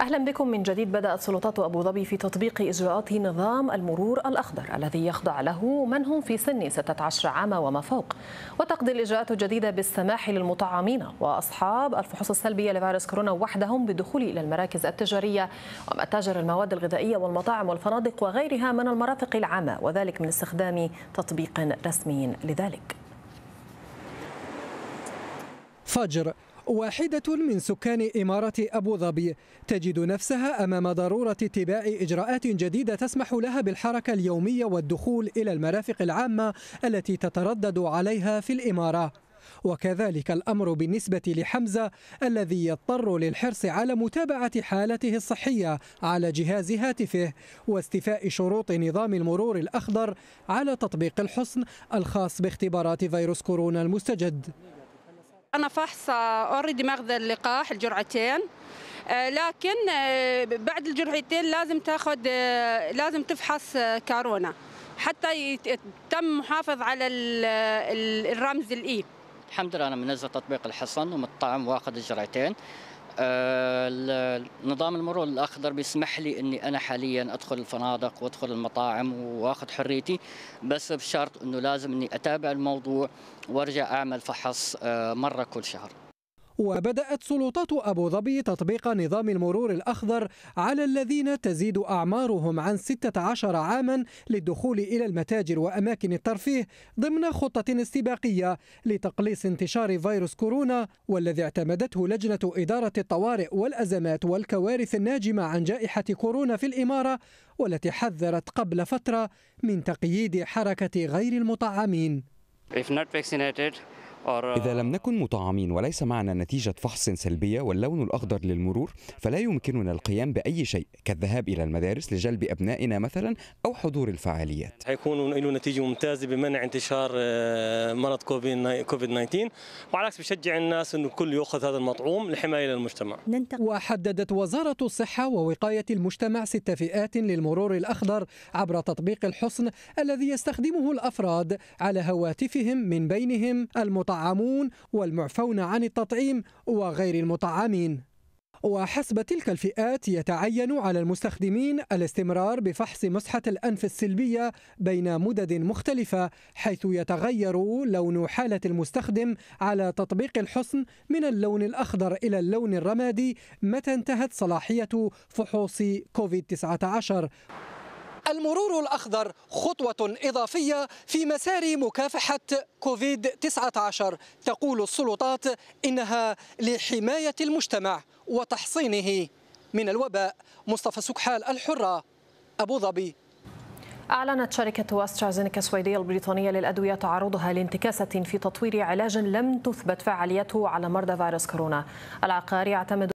اهلا بكم من جديد بدات سلطات ابو ظبي في تطبيق اجراءات نظام المرور الاخضر الذي يخضع له من هم في سن 16 عاما وما فوق وتقضي الاجراءات الجديده بالسماح للمطعمين واصحاب الفحوص السلبيه لفيروس كورونا وحدهم بالدخول الى المراكز التجاريه ومتاجر المواد الغذائيه والمطاعم والفنادق وغيرها من المرافق العامه وذلك من استخدام تطبيق رسمي لذلك فجر واحدة من سكان إمارة أبو ظبي تجد نفسها أمام ضرورة اتباع إجراءات جديدة تسمح لها بالحركة اليومية والدخول إلى المرافق العامة التي تتردد عليها في الإمارة وكذلك الأمر بالنسبة لحمزة الذي يضطر للحرص على متابعة حالته الصحية على جهاز هاتفه واستفاء شروط نظام المرور الأخضر على تطبيق الحصن الخاص باختبارات فيروس كورونا المستجد انا فحصه اوريدي ماخذه اللقاح الجرعتين آه، لكن آه، بعد الجرعتين لازم تاخذ آه، لازم تفحص كورونا حتى يتم محافظ على الرمز الاي الحمد لله انا منزل تطبيق الحصن ومطعم واخذ الجرعتين آه، نظام المرور الاخضر بيسمح لي اني انا حاليا ادخل الفنادق وادخل المطاعم واخذ حريتي بس بشرط انه لازم اني اتابع الموضوع وارجع اعمل فحص آه، مره كل شهر وبدأت سلطات أبو ظبي تطبيق نظام المرور الأخضر على الذين تزيد أعمارهم عن 16 عاما للدخول إلى المتاجر وأماكن الترفيه ضمن خطة استباقية لتقليص انتشار فيروس كورونا والذي اعتمدته لجنة إدارة الطوارئ والأزمات والكوارث الناجمة عن جائحة كورونا في الإمارة والتي حذرت قبل فترة من تقييد حركة غير المطعمين. If not vaccinated, إذا لم نكن مطعمين وليس معنا نتيجة فحص سلبية واللون الأخضر للمرور فلا يمكننا القيام بأي شيء كالذهاب إلى المدارس لجلب أبنائنا مثلا أو حضور الفعاليات حيكون له نتيجة ممتازة بمنع انتشار آه، مرض كوفيد 19 وعلى العكس بشجع الناس أنه الكل يأخذ هذا المطعوم لحماية للمجتمع وحددت وزارة الصحة ووقاية المجتمع ست فئات للمرور الأخضر عبر تطبيق الحصن الذي يستخدمه الأفراد على هواتفهم من بينهم المطعم المطعمون والمعفون عن التطعيم وغير المطعمين وحسب تلك الفئات يتعين على المستخدمين الاستمرار بفحص مسحة الأنف السلبية بين مدد مختلفة حيث يتغير لون حالة المستخدم على تطبيق الحصن من اللون الأخضر إلى اللون الرمادي متى انتهت صلاحية فحوص كوفيد-19 المرور الأخضر خطوة إضافية في مسار مكافحة كوفيد 19 تقول السلطات إنها لحماية المجتمع وتحصينه من الوباء مصطفى سكحال الحرة أبو ظبي أعلنت شركة أسترازينيكا السويدية البريطانية للأدوية تعرضها لانتكاسة في تطوير علاج لم تثبت فعاليته على مرضى فيروس كورونا العقار يعتمد